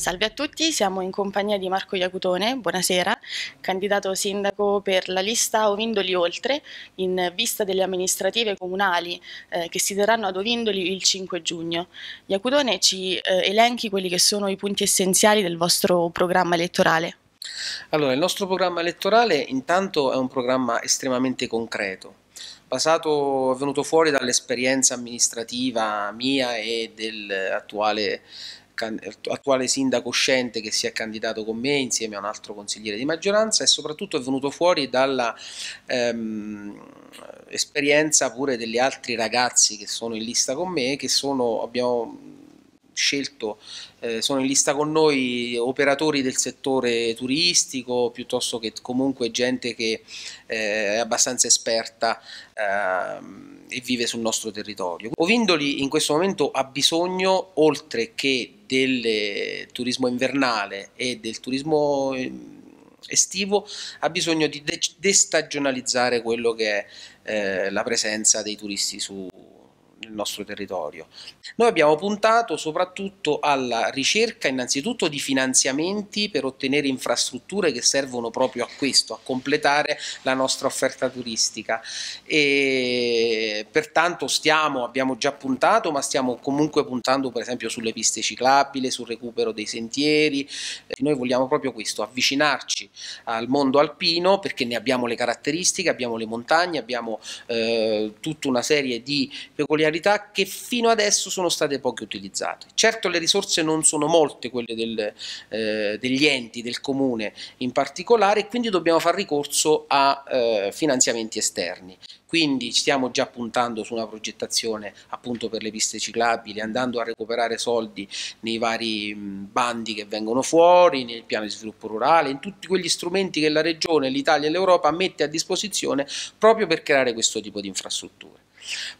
Salve a tutti, siamo in compagnia di Marco Iacutone, buonasera, candidato sindaco per la lista Ovindoli Oltre in vista delle amministrative comunali eh, che si terranno ad Ovindoli il 5 giugno. Iacutone ci eh, elenchi quelli che sono i punti essenziali del vostro programma elettorale. Allora, il nostro programma elettorale intanto è un programma estremamente concreto, basato, venuto fuori dall'esperienza amministrativa mia e dell'attuale attuale sindaco uscente che si è candidato con me insieme a un altro consigliere di maggioranza e soprattutto è venuto fuori dalla ehm, esperienza pure degli altri ragazzi che sono in lista con me che sono, abbiamo scelto, eh, sono in lista con noi operatori del settore turistico piuttosto che comunque gente che eh, è abbastanza esperta eh, e vive sul nostro territorio. Ovindoli in questo momento ha bisogno, oltre che del turismo invernale e del turismo ehm, estivo ha bisogno di destagionalizzare quello che è eh, la presenza dei turisti su, nel nostro territorio. Noi abbiamo puntato soprattutto alla ricerca innanzitutto di finanziamenti per ottenere infrastrutture che servono proprio a questo, a completare la nostra offerta turistica e pertanto stiamo, abbiamo già puntato ma stiamo comunque puntando per esempio sulle piste ciclabili, sul recupero dei sentieri, noi vogliamo proprio questo, avvicinarci al mondo alpino perché ne abbiamo le caratteristiche, abbiamo le montagne, abbiamo eh, tutta una serie di peculiarità finalità che fino adesso sono state poche utilizzate. Certo le risorse non sono molte, quelle del, eh, degli enti, del comune in particolare, quindi dobbiamo fare ricorso a eh, finanziamenti esterni quindi stiamo già puntando su una progettazione appunto per le piste ciclabili, andando a recuperare soldi nei vari mm, bandi che vengono fuori, nel piano di sviluppo rurale, in tutti quegli strumenti che la Regione, l'Italia e l'Europa mette a disposizione proprio per creare questo tipo di infrastrutture.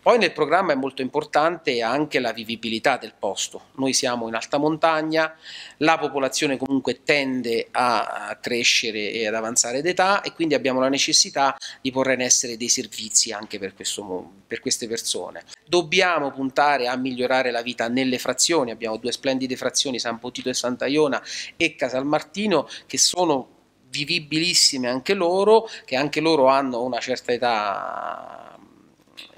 Poi nel programma è molto importante anche la vivibilità del posto. Noi siamo in alta montagna, la popolazione comunque tende a crescere e ad avanzare d'età e quindi abbiamo la necessità di porre in essere dei servizi anche per, questo, per queste persone. Dobbiamo puntare a migliorare la vita nelle frazioni, abbiamo due splendide frazioni, San Potito e Santa Iona e Casalmartino, che sono vivibilissime anche loro, che anche loro hanno una certa età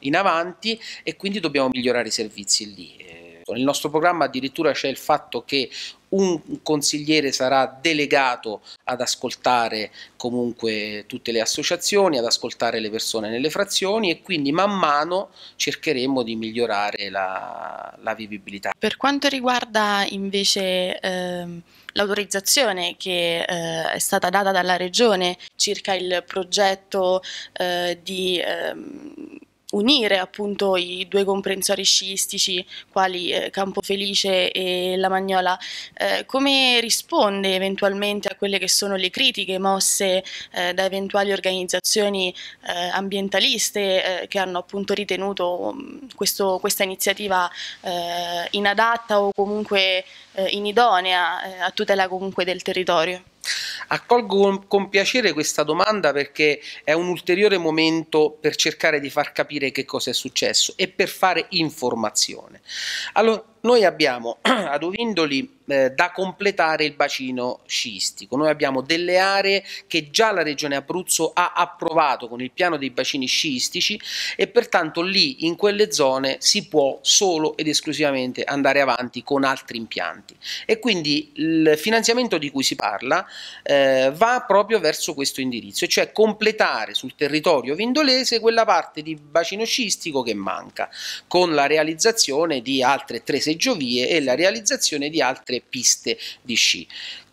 in avanti e quindi dobbiamo migliorare i servizi lì. Eh, Nel nostro programma addirittura c'è il fatto che un consigliere sarà delegato ad ascoltare comunque tutte le associazioni, ad ascoltare le persone nelle frazioni e quindi man mano cercheremo di migliorare la, la vivibilità. Per quanto riguarda invece ehm, l'autorizzazione che eh, è stata data dalla Regione circa il progetto eh, di ehm, unire appunto i due comprensori sciistici quali eh, Campofelice e La Magnola, eh, come risponde eventualmente a quelle che sono le critiche mosse eh, da eventuali organizzazioni eh, ambientaliste eh, che hanno appunto ritenuto mm, questo, questa iniziativa eh, inadatta o comunque inidonea a tutela comunque del territorio? Accolgo con, piacere questa domanda perché è un ulteriore momento per cercare di far capire che cosa è successo e per fare informazione. Allora, noi abbiamo ad Ovindoli eh, da completare il bacino sciistico, noi abbiamo delle aree che già la regione Abruzzo ha approvato con il piano dei bacini sciistici e pertanto lì in quelle zone si può solo ed esclusivamente andare avanti con altri impianti e quindi il finanziamento di cui si parla eh, va proprio verso questo indirizzo, e cioè completare sul territorio vindolese quella parte di bacino sciistico che manca con la realizzazione di altre tre 6 giovie e la realizzazione di altre piste di sci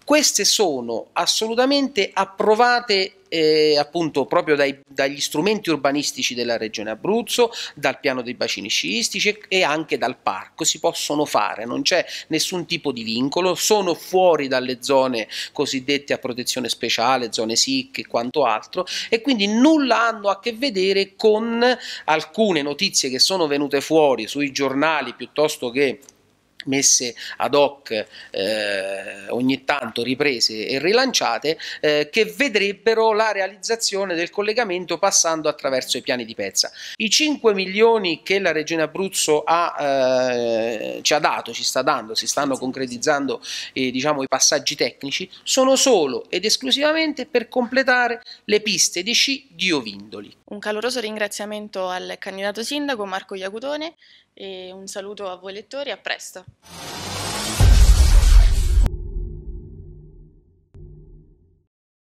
queste sono assolutamente approvate eh, appunto proprio dai, dagli strumenti urbanistici della regione Abruzzo, dal piano dei bacini sciistici e anche dal parco, si possono fare, non c'è nessun tipo di vincolo, sono fuori dalle zone cosiddette a protezione speciale, zone SIC e quanto altro e quindi nulla hanno a che vedere con alcune notizie che sono venute fuori sui giornali piuttosto che messe ad hoc eh, ogni tanto riprese e rilanciate eh, che vedrebbero la realizzazione del collegamento passando attraverso i piani di pezza. I 5 milioni che la Regione Abruzzo ha, eh, ci ha dato, ci sta dando, si stanno concretizzando eh, diciamo, i passaggi tecnici, sono solo ed esclusivamente per completare le piste di sci di Ovindoli un caloroso ringraziamento al candidato sindaco Marco Iacutone e un saluto a voi lettori, a presto.